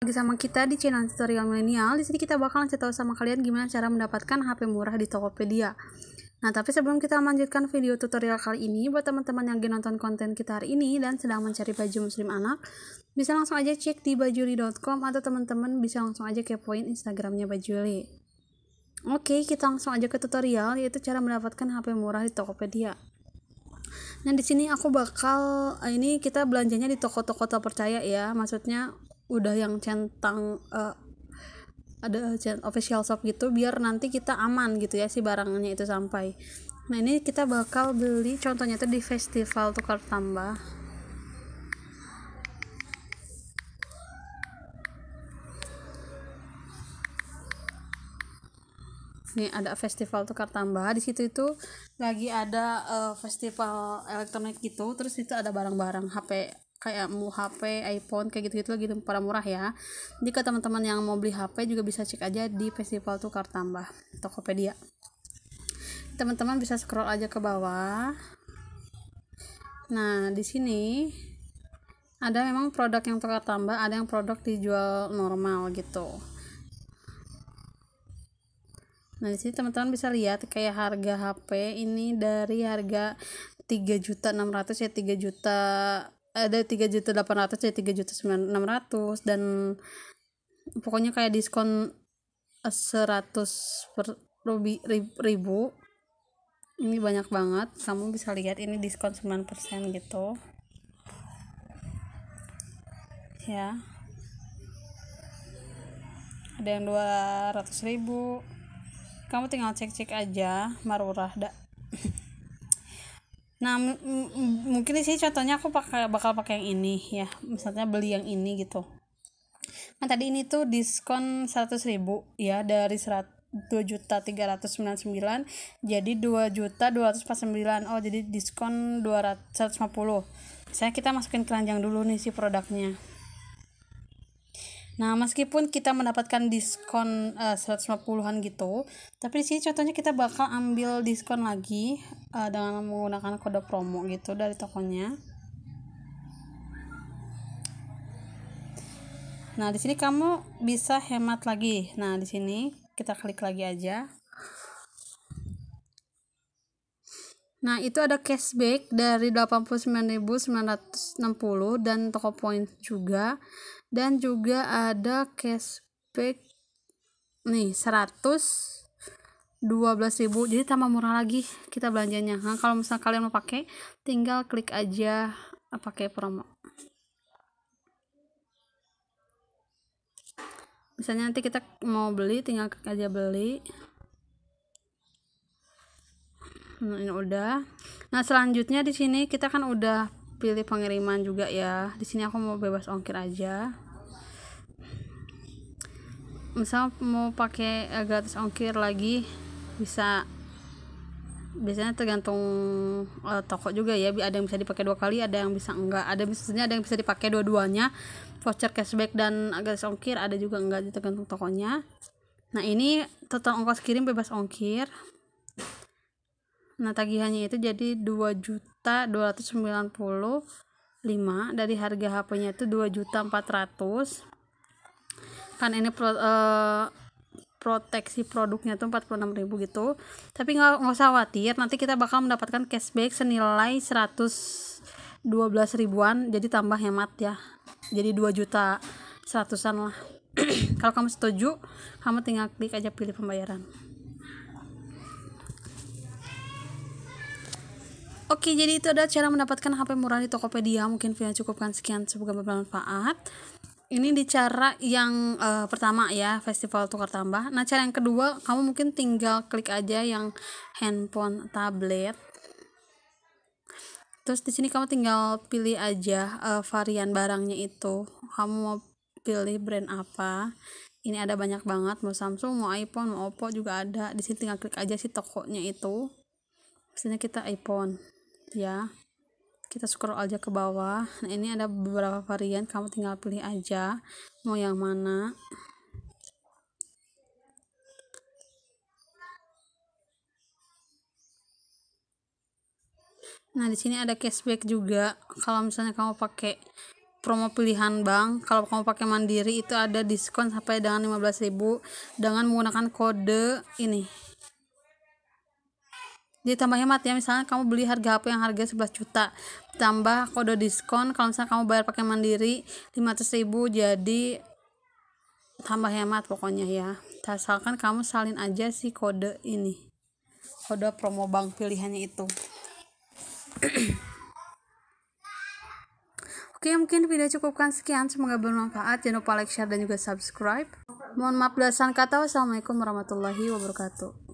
lagi sama kita di channel tutorial milenial. Di sini kita bakal ngasih tahu sama kalian gimana cara mendapatkan HP murah di Tokopedia. Nah, tapi sebelum kita lanjutkan video tutorial kali ini, buat teman-teman yang nonton konten kita hari ini dan sedang mencari baju muslim anak, bisa langsung aja cek di bajuli.com atau teman-teman bisa langsung aja ke poin Instagramnya Bajuli. Oke, kita langsung aja ke tutorial, yaitu cara mendapatkan HP murah di Tokopedia. Nah, di sini aku bakal eh, ini kita belanjanya di toko-toko terpercaya ya. Maksudnya udah yang centang uh, ada official shop gitu biar nanti kita aman gitu ya si barangnya itu sampai nah ini kita bakal beli contohnya itu di festival tukar tambah Ini ada festival tukar tambah di situ itu lagi ada uh, festival elektronik gitu terus itu ada barang-barang HP kayak mau HP, iPhone kayak gitu-gitu lagi -gitu, pada murah ya. Jika teman-teman yang mau beli HP juga bisa cek aja di Festival Tukar Tambah Tokopedia. Teman-teman bisa scroll aja ke bawah. Nah, di sini ada memang produk yang tukar tambah, ada yang produk dijual normal gitu. Nah, di sini teman-teman bisa lihat kayak harga HP ini dari harga 3 juta 600 ya 3 juta ada tiga juta delapan ratus jadi tiga juta sembilan enam ratus dan pokoknya kayak diskon eh, seratus per rubi, ribu ini banyak banget kamu bisa lihat ini diskon sembilan persen gitu ya ada yang dua ratus ribu kamu tinggal cek-cek aja marurah dak Nah, mungkin sih contohnya aku pakai bakal pakai yang ini ya. Misalnya beli yang ini gitu. Nah, tadi ini tuh diskon seratus ribu ya dari seratus dua juta tiga ratus sembilan sembilan jadi dua juta dua ratus empat sembilan oh jadi diskon dua ratus lima puluh saya kita masukin keranjang dulu nih si produknya Nah, meskipun kita mendapatkan diskon eh, uh, 150-an gitu, tapi di sini contohnya kita bakal ambil diskon lagi uh, dengan menggunakan kode promo gitu dari tokonya. Nah, di sini kamu bisa hemat lagi. Nah, di sini kita klik lagi aja. Nah, itu ada cashback dari 89.960 dan toko point juga. Dan juga ada cashback nih 100 12.000. Jadi tambah murah lagi kita belanjanya. Nah, kalau misalnya kalian mau pakai, tinggal klik aja eh, pakai promo. Misalnya nanti kita mau beli, tinggal klik aja beli. Nah, mm, ya ini udah nah selanjutnya di sini kita kan udah pilih pengiriman juga ya di sini aku mau bebas ongkir aja misal mau pakai eh, gratis ongkir lagi bisa biasanya tergantung uh, toko juga ya ada yang bisa dipakai dua kali ada yang bisa enggak ada misalnya ada yang bisa dipakai dua-duanya voucher cashback dan eh, gratis ongkir ada juga enggak tergantung tokonya nah ini total ongkos kirim bebas ongkir Nah, tagihannya itu jadi 2 juta 295 dari harga HP-nya itu 2 juta 400. Kan ini pro, e, proteksi produknya tuh ribu gitu. Tapi nggak usah khawatir, nanti kita bakal mendapatkan cashback senilai 112 ribuan, jadi tambah hemat ya. Jadi 2 juta seratusan lah. Kalau kamu setuju, kamu tinggal klik aja pilih pembayaran. Oke, jadi itu adalah cara mendapatkan HP murah di Tokopedia. Mungkin Via cukupkan sekian, semoga bermanfaat. Ini di cara yang uh, pertama ya, festival tukar tambah. Nah, cara yang kedua, kamu mungkin tinggal klik aja yang handphone, tablet. Terus di sini kamu tinggal pilih aja uh, varian barangnya itu. Kamu mau pilih brand apa? Ini ada banyak banget, mau Samsung, mau iPhone, mau Oppo juga ada. Di sini tinggal klik aja si tokonya itu. Misalnya kita iPhone ya kita scroll aja ke bawah nah ini ada beberapa varian kamu tinggal pilih aja mau yang mana nah di sini ada cashback juga kalau misalnya kamu pakai promo pilihan bank kalau kamu pakai mandiri itu ada diskon sampai dengan 15.000 dengan menggunakan kode ini tambah hemat ya misalnya kamu beli harga HP yang harga 11 juta tambah kode diskon kalau misalnya kamu bayar pakai mandiri 500 ribu jadi tambah hemat pokoknya ya asalkan kamu salin aja si kode ini kode promo bank pilihannya itu Oke, mungkin video cukupkan sekian. Semoga bermanfaat. Jangan lupa like, share, dan juga subscribe. Mohon maaf belasan kata. Wassalamualaikum warahmatullahi wabarakatuh.